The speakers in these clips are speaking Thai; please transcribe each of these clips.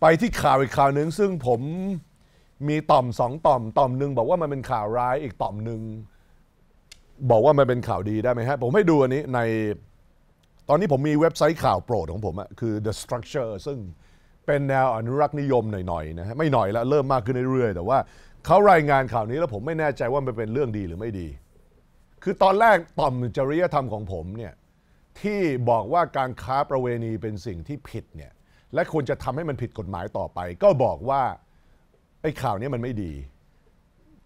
ไปที่ข่าวอีกข่าวหนึ่งซึ่งผมมีต่อมสองต่อมต่อมหนึ่งบอกว่ามันเป็นข่าวร้ายอีกต่อมหนึ่งบอกว่ามันเป็นข่าวดีได้ไหมฮะผมให้ดูอันนี้ในตอนนี้ผมมีเว็บไซต์ข่าวโปรดของผมอะคือ The Structure ซึ่งเป็นแนวอนุรักษ์นิยมหน่อยๆนะฮะไม่หน่อยละเริ่มมากขึ้นเรื่อยๆ แต่ว่าเขารายงานข่าวนี้แล้วผมไม่แน่ใจว่ามันเป็นเรื่องดีหรือไม่ดี คือตอนแรกต่อมจริยธรรมของผมเนี่ยที่บอกว่าการค้าประเวณีเป็นสิ่งที่ผิดเนี่ยและควรจะทำให้มันผิดกฎหมายต่อไป ก็บอกว่าไอ้ข่าวนี้มันไม่ดี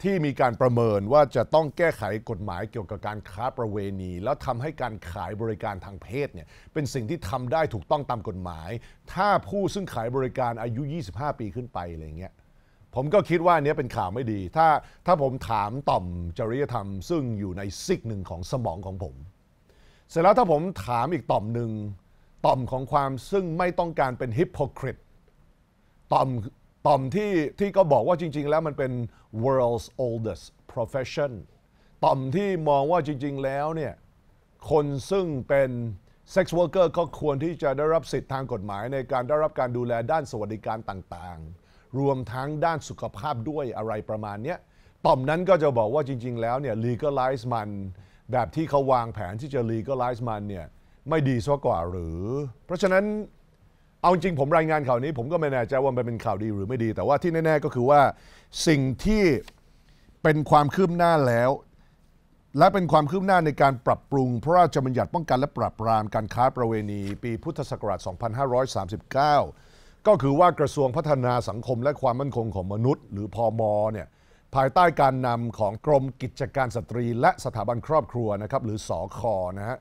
ที่มีการประเมินว่าจะต้องแก้ไขกฎหมายเกี่ยวกับการค้าประเวณี แล้วทำให้การขายบริการทางเพศเนี่ยเป็นสิ่งที่ทำได้ถูกต้องตามกฎหมาย ถ้าผู้ซึ่งขายบริการอายุ 25 ปีขึ้นไปอะไรเงี้ยผมก็คิดว่าเนี้ยเป็นข่าวไม่ดี ถ้าถ้าผมถามต่อมจริยธรรม ซึ่งอยู่ในซิกหนึ่งของสมองของผม เสร็จแล้วถ้าผมถามอีกต่อมหนึ่งต่อมของความซึ่งไม่ต้องการเป็นฮิปโปคริตต่อมต่อมที่ที่ก็บอกว่าจริงๆแล้วมันเป็น world's oldest profession ต่อมที่มองว่าจริงๆแล้วเนี่ยคนซึ่งเป็น sex worker ก็ควรที่จะได้รับสิทธิทางกฎหมายในการได้รับการดูแลด้านสวัสดิการต่างๆ รวมทั้งด้านสุขภาพด้วยอะไรประมาณนี้ต่อมนั้นก็จะบอกว่าจริงๆแล้วเนี่ย legalize มันแบบที่เขาวางแผนที่จะ legalize มันเนี่ยไม่ดีซะกว่าหรือ เพราะฉะนั้นเอาจริงผมรายงานข่าวนี้ผมก็ไม่แน่ใจว่ามันเป็นข่าวดีหรือไม่ดี แต่ว่าที่แน่ๆก็คือว่าสิ่งที่เป็นความคืบหน้าแล้ว และเป็นความคืบหน้าในการปรับปรุงพระราชบัญญัติป้องกันและปราบปราม การค้าประเวณี ปีพุทธศักราช 2539 ก็คือว่ากระทรวงพัฒนาสังคม และความมั่นคงของมนุษย์ หรือพอมเนี่ยภายใต้การนำของกรมกิจการสตรีและสถาบันครอบครัวนะครับหรือสอคอนะฮะ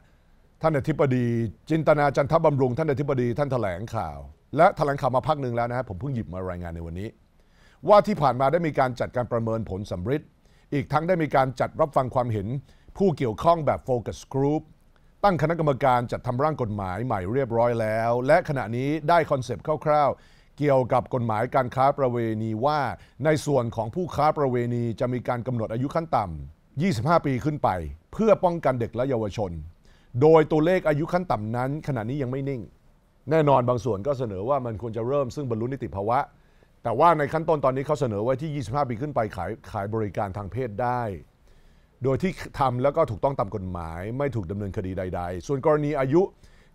ท่านอธิบดีจินตนาจันทบำรุง ท่านอธิบดีท่านถแถลงข่าว และถแถลงข่าวมาพักหนึ่งแล้วนะครับ ผมเพิ่งหยิบมารายงานในวันนี้ ว่าที่ผ่านมาได้มีการจัดการประเมินผลสำริดอีกทั้งได้มีการจัดรับฟังความเห็น ผู้เกี่ยวข้องแบบโฟกัสกรุ๊ปตั้งคณะกรรมการจัดทำร่างกฎหมายใหม่เรียบร้อยแล้ว และขณะนี้ได้คอนเซปต์คร่าวๆเกี่ยวกับกฎหมายการค้าประเวณีว่า ในส่วนของผู้ค้าประเวณีจะมีการกำหนดอายุขั้นต่ำ25 ปีขึ้นไป เพื่อป้องกันเด็กและเยาวชนโดยตัวเลขอายุขั้นต่ำนั้นขณะนี้ยังไม่นิ่ง แน่นอนบางส่วนก็เสนอว่ามันควรจะเริ่มซึ่งบรรลุนิติภาวะ แต่ว่าในขั้นต้นตอนนี้เขาเสนอไว้ที่ 25 ปีขึ้นไปขายขายบริการทางเพศได้ โดยที่ทำแล้วก็ถูกต้องตามกฎหมาย ไม่ถูกดำเนินคดีใดๆ ส่วนกรณีอายุ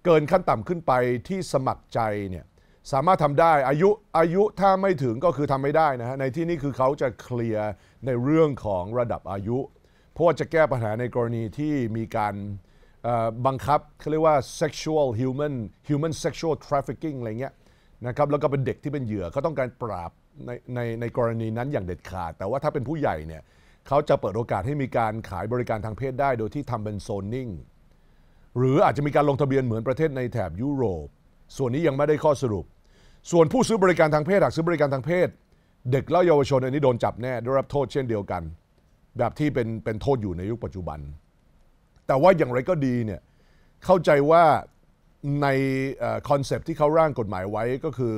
เกินขั้นต่ำขึ้นไปที่สมัครใจเนี่ยสามารถทำได้อายุอายุถ้าไม่ถึงก็คือทำไม่ได้นะฮะในที่นี้คือเขาจะเคลียร์ในเรื่องของระดับอายุเพราะจะแก้ปัญหาในกรณีที่มีการบังคับเขาเรียกว่า sexual human human sexual trafficking อะไรเงี้ยนะครับแล้วก็เป็นเด็กที่เป็นเหยื่อเขาต้องการปราบในในในกรณีนั้นอย่างเด็ดขาดแต่ว่าถ้าเป็นผู้ใหญ่เนี่ยเขาจะเปิดโอกาสให้มีการขายบริการทางเพศได้โดยที่ทำเป็นโซนนิ่ง หรืออาจจะมีการลงทะเบียนเหมือนประเทศในแถบยุโรป ส่วนนี้ยังไม่ได้ข้อสรุป ส่วนผู้ซื้อบริการทางเพศหากซื้อบริการทางเพศ เด็กและเยาวชนอันนี้โดนจับแน่ได้รับโทษเช่นเดียวกัน แบบที่เป็นเป็นโทษอยู่ในยุคปัจจุบันแต่ว่าอย่างไรก็ดีเนี่ย เข้าใจว่าในคอนเซปที่เขาร่างกฎหมายไว้ก็คือ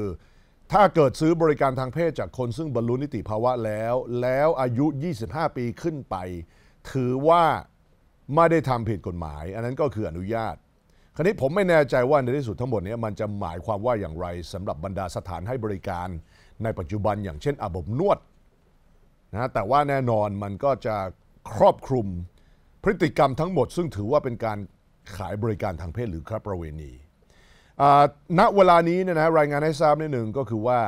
ถ้าเกิดซื้อบริการทางเพศจากคนซึ่งบรรลุนิติภาวะแล้ว แล้วอายุ 25 ปีขึ้นไป ถือว่าไม่ได้ทำผิดกฎหมาย อันนั้นก็คืออนุญาต คราวนี้ผมไม่แน่ใจว่าในที่สุดทั้งหมดนี้มันจะหมายความว่าอย่างไรสำหรับบรรดาสถานให้บริการในปัจจุบันอย่างเช่นอาบอบนวดนะแต่ว่าแน่นอนมันก็จะครอบคลุมพฤติกรรมทั้งหมดซึ่งถือว่าเป็นการขายบริการทางเพศหรือค้าประเวณีณเวลานี้เนี่ยนะรายงานให้ทราบนิดหนึ่งก็คือว่า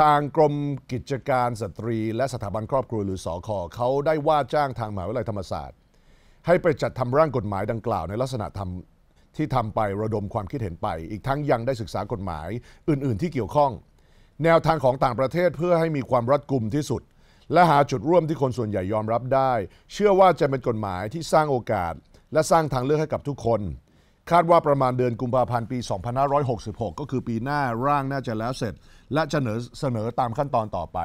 ทางกรมกิจการสตรีและสถาบันครอบครัวหรือสอคอเขาได้ว่าจ้างทางมหาวิทยาลัยธรรมศาสตร์ ให้ไปจัดทำร่างกฎหมายดังกล่าว ในลักษณะทำที่ทำไประดมความคิดเห็นไป อีกทั้งยังได้ศึกษากฎหมายอื่น ๆ ที่เกี่ยวข้อง แนวทางของต่างประเทศเพื่อให้มีความรัดกุมที่สุดและหาจุดร่วมที่คนส่วนใหญ่ยอมรับได้ เชื่อว่าจะเป็นกฎหมายที่สร้างโอกาส และสร้างทางเลือกให้กับทุกคน คาดว่าประมาณเดือนกุมภาพันธ์ปี 2566 ก็คือปีหน้าร่างน่าจะแล้วเสร็จ และจะเสนอเสนอตามขั้นตอนต่อไป